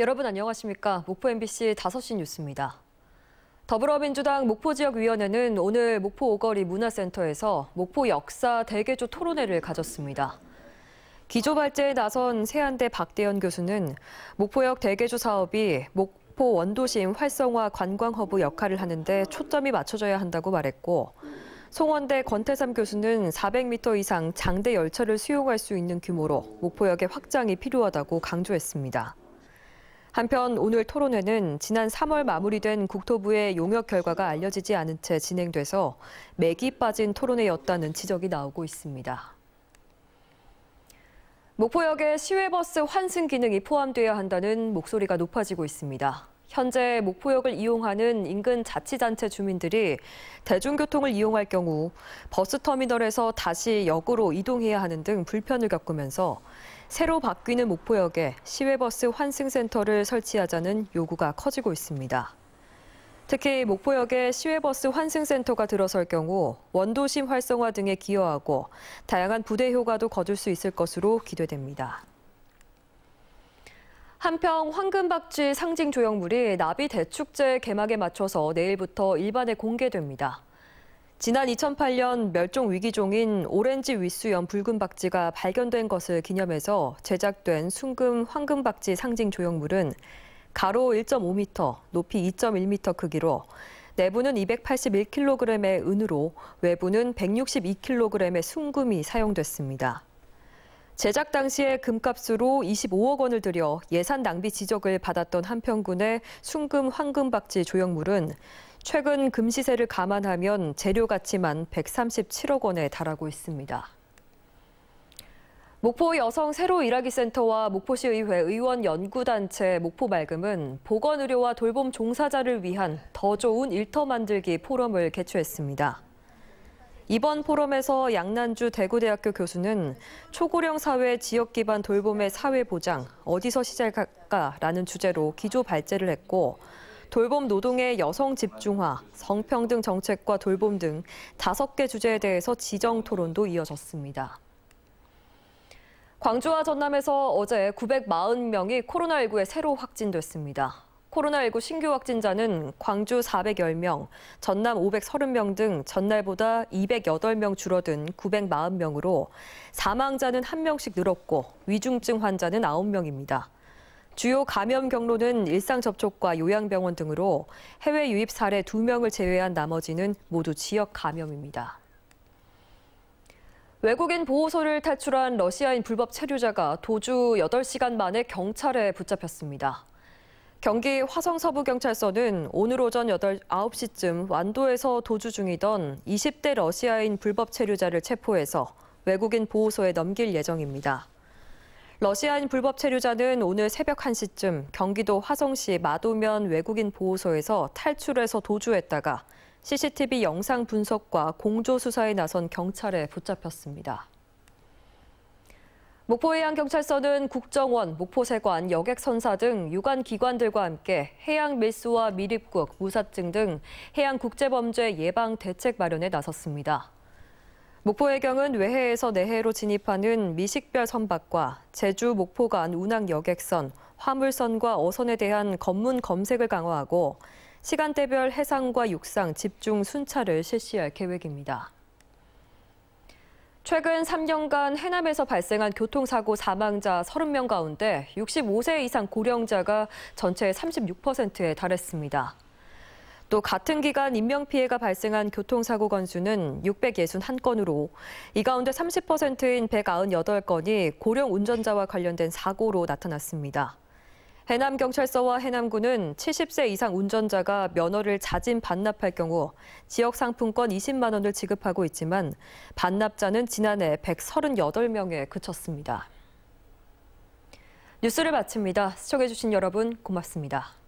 여러분 안녕하십니까? 목포 MBC 5시 뉴스입니다. 더불어민주당 목포지역위원회는 오늘 목포 오거리 문화센터에서 목포 역사 대개조 토론회를 가졌습니다. 기조 발제에 나선 세한대 박대현 교수는 목포역 대개조 사업이 목포 원도심 활성화 관광허브 역할을 하는데 초점이 맞춰져야 한다고 말했고 송원대 권태삼 교수는 400m 이상 장대 열차를 수용할 수 있는 규모로 목포역의 확장이 필요하다고 강조했습니다. 한편 오늘 토론회는 지난 3월 마무리된 국토부의 용역 결과가 알려지지 않은 채 진행돼서 맥이 빠진 토론회였다는 지적이 나오고 있습니다. 목포역에 시외버스 환승 기능이 포함되어야 한다는 목소리가 높아지고 있습니다. 현재 목포역을 이용하는 인근 자치단체 주민들이 대중교통을 이용할 경우 버스터미널에서 다시 역으로 이동해야 하는 등 불편을 겪으면서 새로 바뀌는 목포역에 시외버스 환승센터를 설치하자는 요구가 커지고 있습니다. 특히 목포역에 시외버스 환승센터가 들어설 경우 원도심 활성화 등에 기여하고 다양한 부대 효과도 거둘 수 있을 것으로 기대됩니다. 한편 황금박쥐 상징 조형물이 나비 대축제 개막에 맞춰서 내일부터 일반에 공개됩니다. 지난 2008년 멸종 위기종인 오렌지 위수염 붉은박쥐가 발견된 것을 기념해서 제작된 순금 황금박쥐 상징 조형물은 가로 1.5m, 높이 2.1m 크기로 내부는 281kg의 은으로 외부는 162kg의 순금이 사용됐습니다. 제작 당시에 금값으로 25억 원을 들여 예산 낭비 지적을 받았던 한평군의 순금 황금박쥐 조형물은 최근 금시세를 감안하면 재료 가치만 137억 원에 달하고 있습니다. 목포 여성 새로 일하기 센터와 목포시의회 의원 연구단체 목포맑음은 보건의료와 돌봄 종사자를 위한 더 좋은 일터 만들기 포럼을 개최했습니다. 이번 포럼에서 양난주 대구대학교 교수는 초고령 사회 지역 기반 돌봄의 사회 보장 어디서 시작할까라는 주제로 기조 발제를 했고 돌봄 노동의 여성 집중화, 성평등 정책과 돌봄 등 다섯 개 주제에 대해서 지정 토론도 이어졌습니다. 광주와 전남에서 어제 940명이 코로나19에 새로 확진됐습니다. 코로나19 신규 확진자는 광주 410명, 전남 530명 등 전날보다 208명 줄어든 940명으로 사망자는 1명씩 늘었고 위중증 환자는 9명입니다. 주요 감염 경로는 일상 접촉과 요양병원 등으로 해외 유입 사례 2명을 제외한 나머지는 모두 지역 감염입니다. 외국인 보호소를 탈출한 러시아인 불법 체류자가 도주 8시간 만에 경찰에 붙잡혔습니다. 경기 화성서부경찰서는 오늘 오전 8, 9시쯤 완도에서 도주 중이던 20대 러시아인 불법 체류자를 체포해서 외국인 보호소에 넘길 예정입니다. 러시아인 불법 체류자는 오늘 새벽 1시쯤 경기도 화성시 마도면 외국인 보호소에서 탈출해서 도주했다가 CCTV 영상 분석과 공조 수사에 나선 경찰에 붙잡혔습니다. 목포해양경찰서는 국정원, 목포세관, 여객선사 등 유관 기관들과 함께 해양 밀수와 미립국, 무사증 등 해양 국제범죄 예방 대책 마련에 나섰습니다. 목포해경은 외해에서 내해로 진입하는 미식별 선박과 제주 목포 간 운항 여객선, 화물선과 어선에 대한 검문 검색을 강화하고 시간대별 해상과 육상 집중 순찰을 실시할 계획입니다. 최근 3년간 해남에서 발생한 교통사고 사망자 30명 가운데 65세 이상 고령자가 전체의 36%에 달했습니다. 또 같은 기간 인명피해가 발생한 교통사고 건수는 661건으로 이 가운데 30%인 198건이 고령 운전자와 관련된 사고로 나타났습니다. 해남경찰서와 해남군은 70세 이상 운전자가 면허를 자진 반납할 경우 지역 상품권 20만 원을 지급하고 있지만 반납자는 지난해 138명에 그쳤습니다. 뉴스를 마칩니다. 시청해주신 여러분 고맙습니다.